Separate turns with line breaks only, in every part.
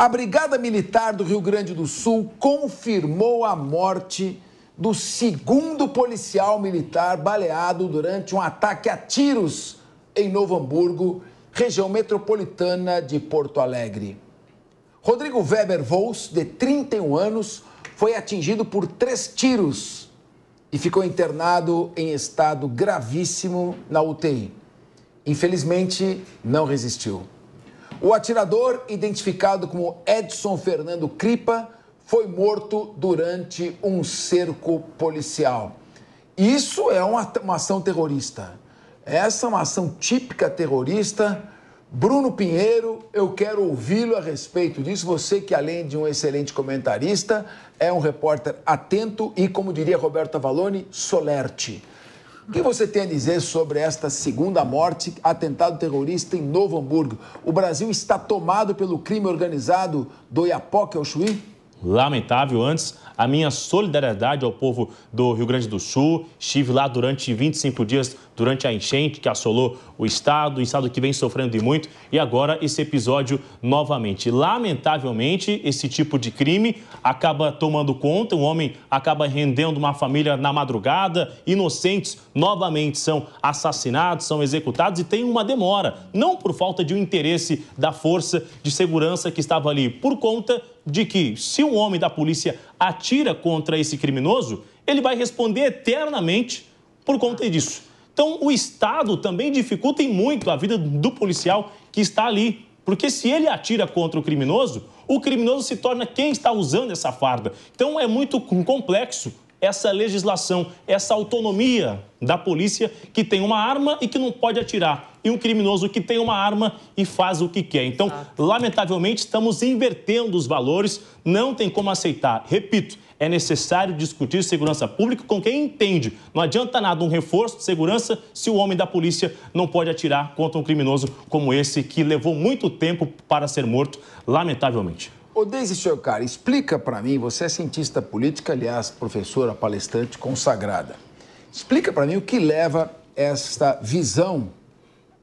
A Brigada Militar do Rio Grande do Sul confirmou a morte do segundo policial militar baleado durante um ataque a tiros em Novo Hamburgo, região metropolitana de Porto Alegre. Rodrigo Weber Vols, de 31 anos, foi atingido por três tiros e ficou internado em estado gravíssimo na UTI. Infelizmente, não resistiu. O atirador, identificado como Edson Fernando Cripa, foi morto durante um cerco policial. Isso é uma, uma ação terrorista. Essa é uma ação típica terrorista. Bruno Pinheiro, eu quero ouvi-lo a respeito disso. Você que, além de um excelente comentarista, é um repórter atento e, como diria Roberto Avalone, solerte. O que você tem a dizer sobre esta segunda morte, atentado terrorista em Novo Hamburgo? O Brasil está tomado pelo crime organizado do Iapoque ao Chuí?
Lamentável. Antes, a minha solidariedade ao povo do Rio Grande do Sul. Estive lá durante 25 dias durante a enchente que assolou o estado, o estado que vem sofrendo e muito, e agora esse episódio novamente. Lamentavelmente, esse tipo de crime acaba tomando conta, um homem acaba rendendo uma família na madrugada, inocentes novamente são assassinados, são executados e tem uma demora, não por falta de um interesse da força de segurança que estava ali, por conta de que se um homem da polícia atira contra esse criminoso, ele vai responder eternamente por conta disso. Então, o Estado também dificulta muito a vida do policial que está ali. Porque se ele atira contra o criminoso, o criminoso se torna quem está usando essa farda. Então, é muito complexo essa legislação, essa autonomia da polícia que tem uma arma e que não pode atirar e um criminoso que tem uma arma e faz o que quer. Então, Exato. lamentavelmente, estamos invertendo os valores, não tem como aceitar. Repito, é necessário discutir segurança pública com quem entende. Não adianta nada um reforço de segurança se o homem da polícia não pode atirar contra um criminoso como esse que levou muito tempo para ser morto, lamentavelmente.
Ô, Deise cara explica para mim, você é cientista política, aliás, professora, palestrante consagrada. Explica para mim o que leva esta visão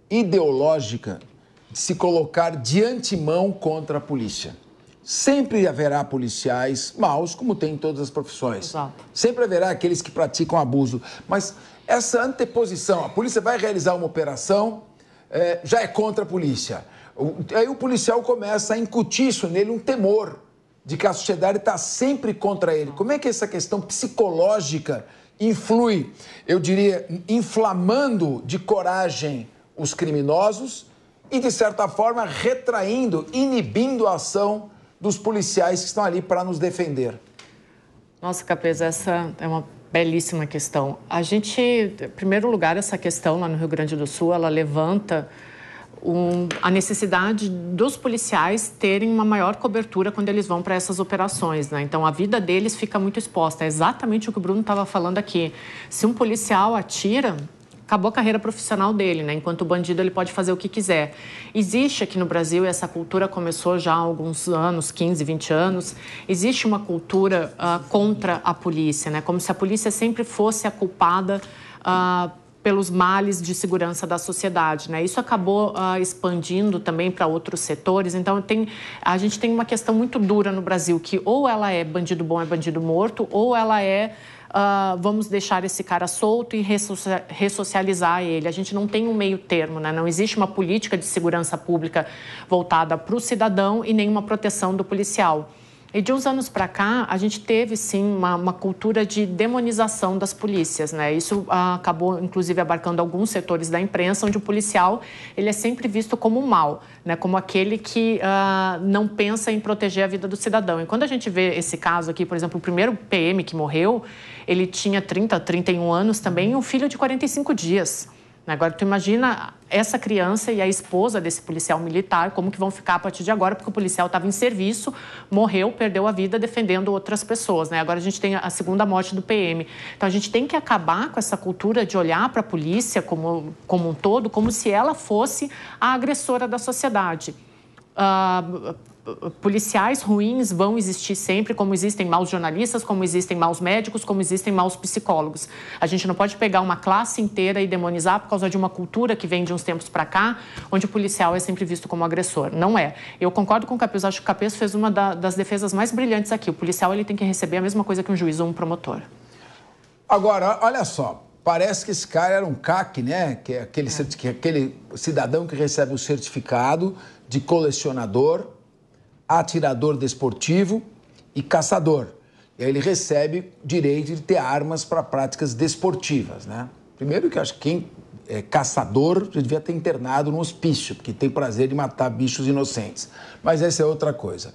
ideológica de se colocar de antemão contra a polícia. Sempre haverá policiais maus, como tem em todas as profissões. Exato. Sempre haverá aqueles que praticam abuso. Mas essa anteposição, a polícia vai realizar uma operação, é, já é contra a polícia. O, aí o policial começa a incutir isso nele, um temor de que a sociedade está sempre contra ele. Como é que essa questão psicológica influi, eu diria, inflamando de coragem os criminosos e, de certa forma, retraindo, inibindo a ação dos policiais que estão ali para nos defender.
Nossa, Capesa, essa é uma belíssima questão. A gente, em primeiro lugar, essa questão lá no Rio Grande do Sul, ela levanta um, a necessidade dos policiais terem uma maior cobertura quando eles vão para essas operações. Né? Então, a vida deles fica muito exposta. É exatamente o que o Bruno estava falando aqui. Se um policial atira, acabou a carreira profissional dele, né? Enquanto bandido ele pode fazer o que quiser. Existe aqui no Brasil, e essa cultura começou já há alguns anos, 15, 20 anos, existe uma cultura uh, contra a polícia, né? Como se a polícia sempre fosse a culpada uh, pelos males de segurança da sociedade. Né? Isso acabou uh, expandindo também para outros setores. Então, tem, a gente tem uma questão muito dura no Brasil, que ou ela é bandido bom é bandido morto, ou ela é Uh, vamos deixar esse cara solto e ressocializar ele. A gente não tem um meio termo, né? não existe uma política de segurança pública voltada para o cidadão e nenhuma proteção do policial. E de uns anos para cá, a gente teve sim uma, uma, cultura de demonização das polícias, né? Isso ah, acabou inclusive abarcando alguns setores da imprensa, onde o policial ele é sempre visto como mal, né? Como aquele que ah, não pensa em proteger a vida do cidadão. E quando a gente vê esse caso aqui, por exemplo, o primeiro PM que morreu, ele tinha 30, 31 anos também, e um filho de 45 dias. Né? Agora, tu imagina essa criança e a esposa desse policial militar, como que vão ficar a partir de agora, porque o policial estava em serviço, morreu, perdeu a vida defendendo outras pessoas. Né? Agora a gente tem a segunda morte do PM. Então a gente tem que acabar com essa cultura de olhar para a polícia como, como um todo, como se ela fosse a agressora da sociedade. Uh, policiais ruins vão existir sempre, como existem maus jornalistas, como existem maus médicos, como existem maus psicólogos. A gente não pode pegar uma classe inteira e demonizar por causa de uma cultura que vem de uns tempos para cá, onde o policial é sempre visto como agressor. Não é. Eu concordo com o Capês, acho que o Capês fez uma da, das defesas mais brilhantes aqui. O policial ele tem que receber a mesma coisa que um juiz ou um promotor.
Agora, olha só, parece que esse cara era um CAC, né? Que é aquele, é. é. aquele cidadão que recebe o certificado de colecionador atirador desportivo e caçador. E aí ele recebe direito de ter armas para práticas desportivas, né? Primeiro que eu acho que quem é caçador já devia ter internado no hospício, porque tem prazer de matar bichos inocentes. Mas essa é outra coisa.